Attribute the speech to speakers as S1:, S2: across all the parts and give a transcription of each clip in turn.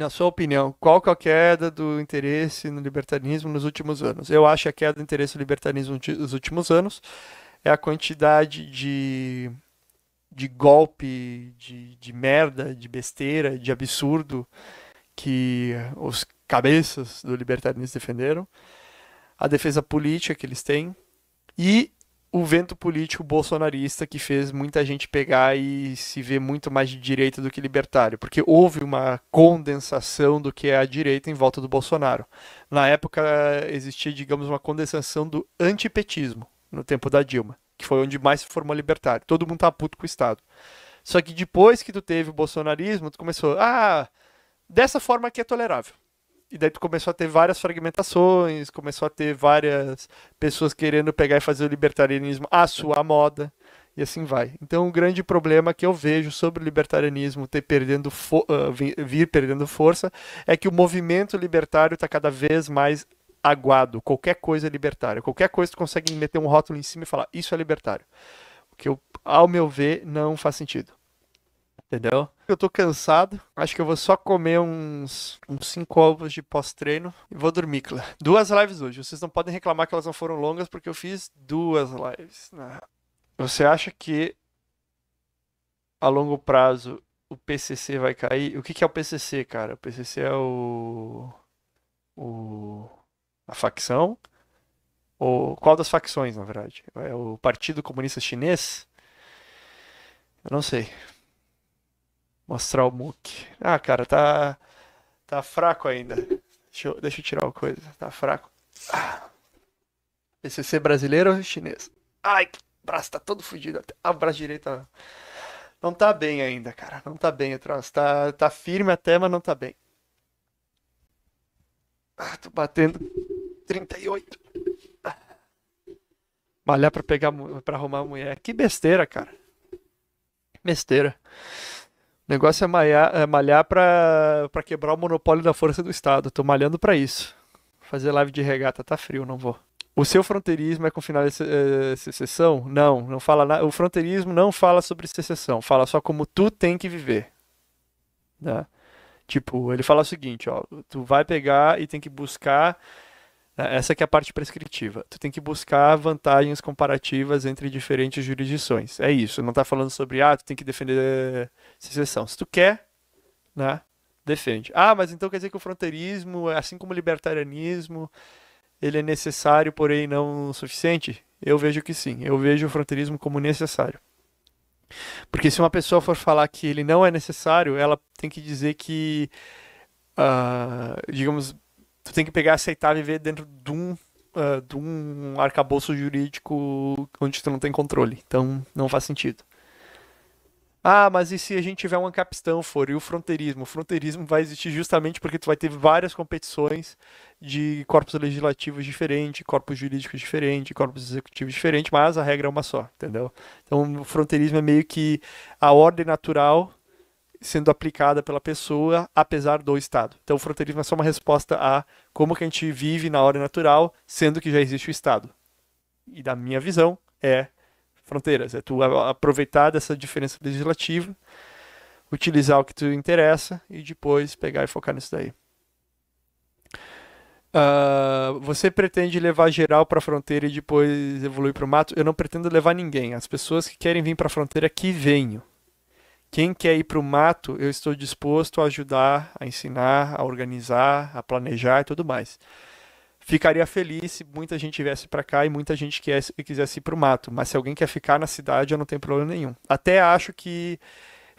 S1: na sua opinião, qual que é a queda do interesse no libertarismo nos últimos anos? Eu acho que a queda do interesse no libertarismo nos últimos anos é a quantidade de, de golpe, de, de merda, de besteira, de absurdo que os cabeças do libertarismo defenderam, a defesa política que eles têm e o vento político bolsonarista que fez muita gente pegar e se ver muito mais de direita do que libertário, porque houve uma condensação do que é a direita em volta do Bolsonaro. Na época existia, digamos, uma condensação do antipetismo no tempo da Dilma, que foi onde mais se formou libertário. Todo mundo tá puto com o Estado. Só que depois que tu teve o bolsonarismo, tu começou, ah, dessa forma aqui é tolerável. E daí tu começou a ter várias fragmentações, começou a ter várias pessoas querendo pegar e fazer o libertarianismo à sua moda, e assim vai. Então, o grande problema que eu vejo sobre o libertarianismo ter perdendo ah, vir perdendo força é que o movimento libertário está cada vez mais aguado. Qualquer coisa é libertária. Qualquer coisa tu consegue meter um rótulo em cima e falar isso é libertário. O que, eu, ao meu ver, não faz sentido. Entendeu? eu tô cansado. Acho que eu vou só comer uns, uns cinco ovos de pós-treino e vou dormir, Clã. Duas lives hoje. Vocês não podem reclamar que elas não foram longas, porque eu fiz duas lives. Né? Você acha que a longo prazo o PCC vai cair? O que, que é o PCC, cara? O PCC é o. o a facção? Ou qual das facções, na verdade? É o Partido Comunista Chinês? Eu não sei. Mostrar o Mook. Ah, cara, tá. Tá fraco ainda. Deixa eu, deixa eu tirar uma coisa. Tá fraco. Ah. PCC brasileiro ou chinês? Ai, que braço tá todo fodido. Ah, o braço direito não tá bem ainda, cara. Não tá bem o troço. Tá, tá firme até, mas não tá bem. Ah, tô batendo 38. Malhar pra pegar pra arrumar a mulher. Que besteira, cara. Besteira. O negócio é malhar, é malhar pra, pra quebrar o monopólio da força do Estado. Tô malhando para isso. Fazer live de regata tá frio, não vou. O seu fronteirismo é com final de é, secessão? Não, não fala nada. O fronteirismo não fala sobre secessão, fala só como tu tem que viver. Né? Tipo, ele fala o seguinte, ó, tu vai pegar e tem que buscar ah, essa é a parte prescritiva. Tu tem que buscar vantagens comparativas entre diferentes jurisdições. É isso. Não está falando sobre, ah, tu tem que defender secessão. Se tu quer, né, defende. Ah, mas então quer dizer que o fronteirismo, assim como o libertarianismo, ele é necessário, porém não suficiente? Eu vejo que sim. Eu vejo o fronteirismo como necessário. Porque se uma pessoa for falar que ele não é necessário, ela tem que dizer que, uh, digamos, tu tem que pegar, aceitar viver dentro de um, uh, de um arcabouço jurídico onde tu não tem controle. Então não faz sentido. Ah, mas e se a gente tiver um capistão for e o fronteirismo? O fronteirismo vai existir justamente porque tu vai ter várias competições de corpos legislativos diferentes, corpos jurídicos diferentes, corpos executivos diferentes, mas a regra é uma só, entendeu? Então o fronteirismo é meio que a ordem natural sendo aplicada pela pessoa, apesar do Estado. Então, o fronteirismo é só uma resposta a como que a gente vive na hora natural, sendo que já existe o Estado. E da minha visão, é fronteiras. É tu aproveitar dessa diferença legislativa, utilizar o que tu interessa e depois pegar e focar nisso daí. Uh, você pretende levar geral para a fronteira e depois evoluir para o mato? Eu não pretendo levar ninguém. As pessoas que querem vir para a fronteira, que venham. Quem quer ir para o mato, eu estou disposto a ajudar, a ensinar, a organizar, a planejar e tudo mais. Ficaria feliz se muita gente viesse para cá e muita gente quisesse, quisesse ir para o mato, mas se alguém quer ficar na cidade, eu não tenho problema nenhum. Até acho que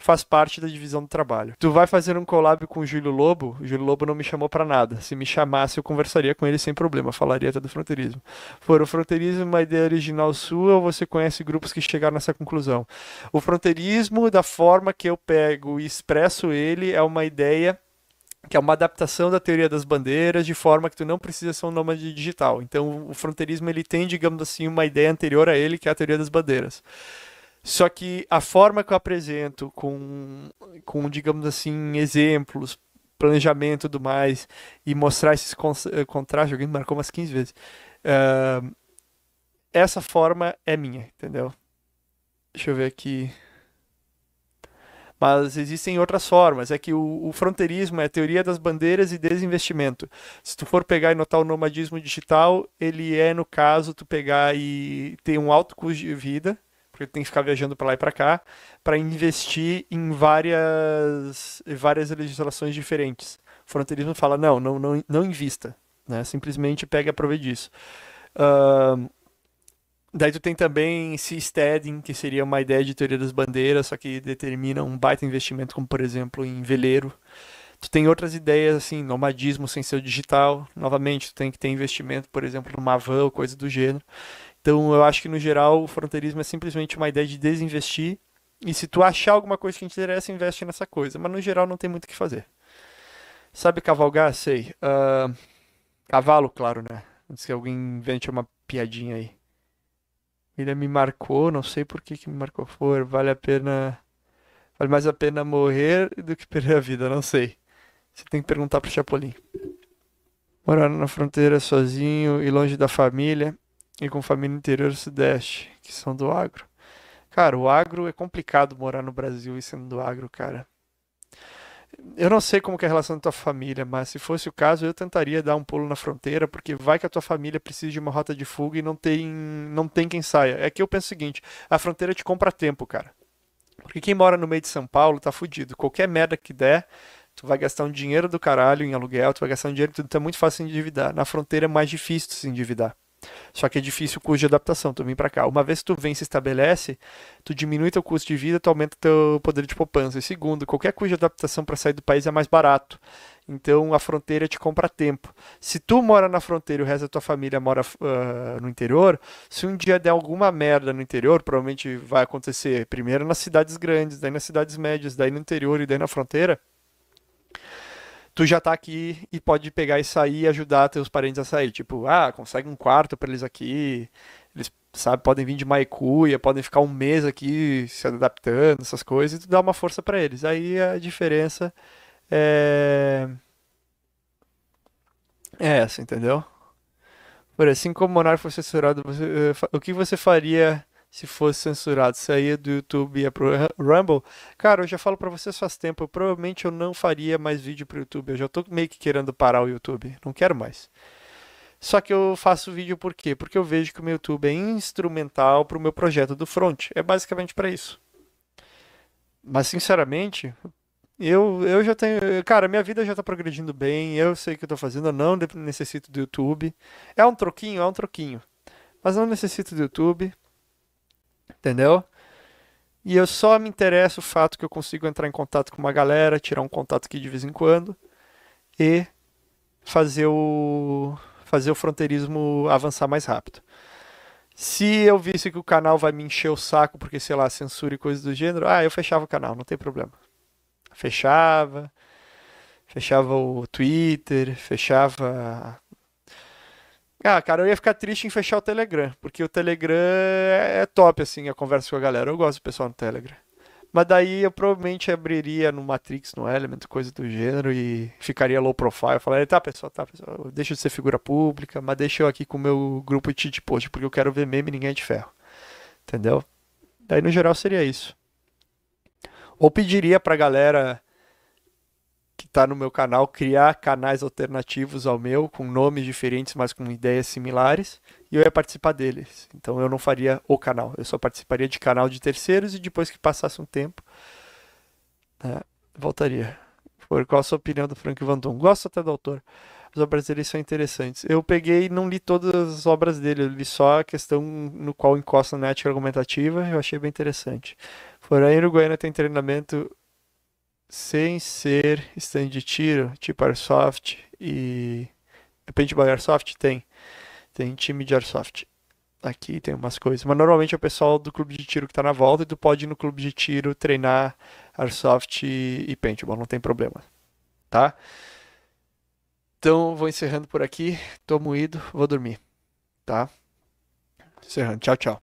S1: faz parte da divisão do trabalho. Tu vai fazer um collab com o Júlio Lobo, o Júlio Lobo não me chamou para nada. Se me chamasse, eu conversaria com ele sem problema, falaria até do fronteirismo. For o fronteirismo uma ideia original sua ou você conhece grupos que chegaram nessa conclusão? O fronteirismo, da forma que eu pego e expresso ele, é uma ideia que é uma adaptação da teoria das bandeiras de forma que tu não precisa ser um nômade digital. Então, o fronteirismo ele tem, digamos assim, uma ideia anterior a ele, que é a teoria das bandeiras. Só que a forma que eu apresento, com, com digamos assim, exemplos, planejamento e tudo mais, e mostrar esses eh, contrastes, alguém marcou umas 15 vezes. Uh, essa forma é minha, entendeu? Deixa eu ver aqui. Mas existem outras formas. É que o, o fronteirismo é teoria das bandeiras e desinvestimento. Se tu for pegar e notar o nomadismo digital, ele é, no caso, tu pegar e ter um alto custo de vida, porque tem que ficar viajando para lá e para cá, para investir em várias, várias legislações diferentes. O fronteirismo fala: não, não, não, não invista, né? simplesmente pega e aproveite disso. Uh, Daí tu tem também seasteading, que seria uma ideia de teoria das bandeiras, só que determina um baita investimento, como por exemplo em veleiro. Tu tem outras ideias, assim, nomadismo sem ser digital. Novamente, tu tem que ter investimento, por exemplo, numa van ou coisa do gênero. Então eu acho que no geral o fronteirismo é simplesmente uma ideia de desinvestir e se tu achar alguma coisa que te interessa, investe nessa coisa. Mas no geral não tem muito o que fazer. Sabe cavalgar? Sei. Uh, cavalo, claro, né? Antes que alguém invente uma piadinha aí. Ele me marcou, não sei por que, que me marcou. For, vale a pena. Vale mais a pena morrer do que perder a vida, não sei. Você tem que perguntar pro Chapolin. Morar na fronteira sozinho e longe da família e com família interior sudeste, que são do agro. Cara, o agro é complicado morar no Brasil e sendo do agro, cara. Eu não sei como é a relação da tua família, mas se fosse o caso, eu tentaria dar um pulo na fronteira, porque vai que a tua família precisa de uma rota de fuga e não tem, não tem quem saia. É que eu penso o seguinte, a fronteira te compra tempo, cara. Porque quem mora no meio de São Paulo tá fudido. Qualquer merda que der, tu vai gastar um dinheiro do caralho em aluguel, tu vai gastar um dinheiro, tudo então é muito fácil se endividar. Na fronteira é mais difícil se endividar. Só que é difícil o custo de adaptação, tu vem para cá. Uma vez que tu vem se estabelece, tu diminui teu custo de vida, tu aumenta teu poder de poupança. E segundo, qualquer custo de adaptação para sair do país é mais barato. Então a fronteira te compra tempo. Se tu mora na fronteira e o resto da tua família mora uh, no interior, se um dia der alguma merda no interior, provavelmente vai acontecer primeiro nas cidades grandes, daí nas cidades médias, daí no interior e daí na fronteira, tu já tá aqui e pode pegar e sair e ajudar teus parentes a sair. Tipo, ah, consegue um quarto para eles aqui. Eles, sabe, podem vir de Maicuia, podem ficar um mês aqui se adaptando, essas coisas, e tu dá uma força para eles. Aí a diferença é. É essa, entendeu? Por assim como o Monark foi censurado, você, eh, o que você faria se fosse censurado, saía do YouTube e ia pro Rumble. Cara, eu já falo para vocês faz tempo, eu, provavelmente eu não faria mais vídeo pro YouTube. Eu já tô meio que querendo parar o YouTube, não quero mais. Só que eu faço vídeo por quê? Porque eu vejo que o meu YouTube é instrumental pro meu projeto do front. É basicamente para isso. Mas sinceramente, eu, eu já tenho. Cara, minha vida já tá progredindo bem, eu sei o que eu tô fazendo, eu não necessito do YouTube. É um troquinho, é um troquinho. Mas não necessito do YouTube entendeu? E eu só me interessa o fato que eu consigo entrar em contato com uma galera, tirar um contato aqui de vez em quando e fazer o fazer o fronteirismo avançar mais rápido. Se eu visse que o canal vai me encher o saco porque sei lá, censura e coisas do gênero, ah, eu fechava o canal, não tem problema. Fechava, fechava o Twitter, fechava ah, cara, eu ia ficar triste em fechar o Telegram, porque o Telegram é, é top, assim, a conversa com a galera. Eu gosto do pessoal no Telegram. Mas daí eu provavelmente abriria no Matrix, no Element, coisa do gênero, e ficaria low profile. Falaria, tá, pessoal, tá, pessoal, deixa de ser figura pública, mas deixa eu aqui com o meu grupo de cheat post, porque eu quero ver meme ninguém é de ferro. Entendeu? Daí no geral seria isso. Ou pediria pra galera está no meu canal, criar canais alternativos ao meu, com nomes diferentes, mas com ideias similares, e eu ia participar deles. Então eu não faria o canal, eu só participaria de canal de terceiros e depois que passasse um tempo, né, voltaria. Por qual a sua opinião do Frank Van Gosto até do autor. As obras dele são interessantes. Eu peguei não li todas as obras dele, eu li só a questão no qual encosta na ética argumentativa, eu achei bem interessante. no Uruguaiana tem treinamento sem ser stand de tiro, tipo Airsoft e. Paintball Airsoft tem. Tem time de Airsoft. Aqui tem umas coisas. Mas normalmente é o pessoal do clube de tiro que está na volta e tu pode ir no clube de tiro treinar Airsoft e Paintball, não tem problema. Tá? Então vou encerrando por aqui. Tô moído, vou dormir. Tá? Encerrando. Tchau, tchau.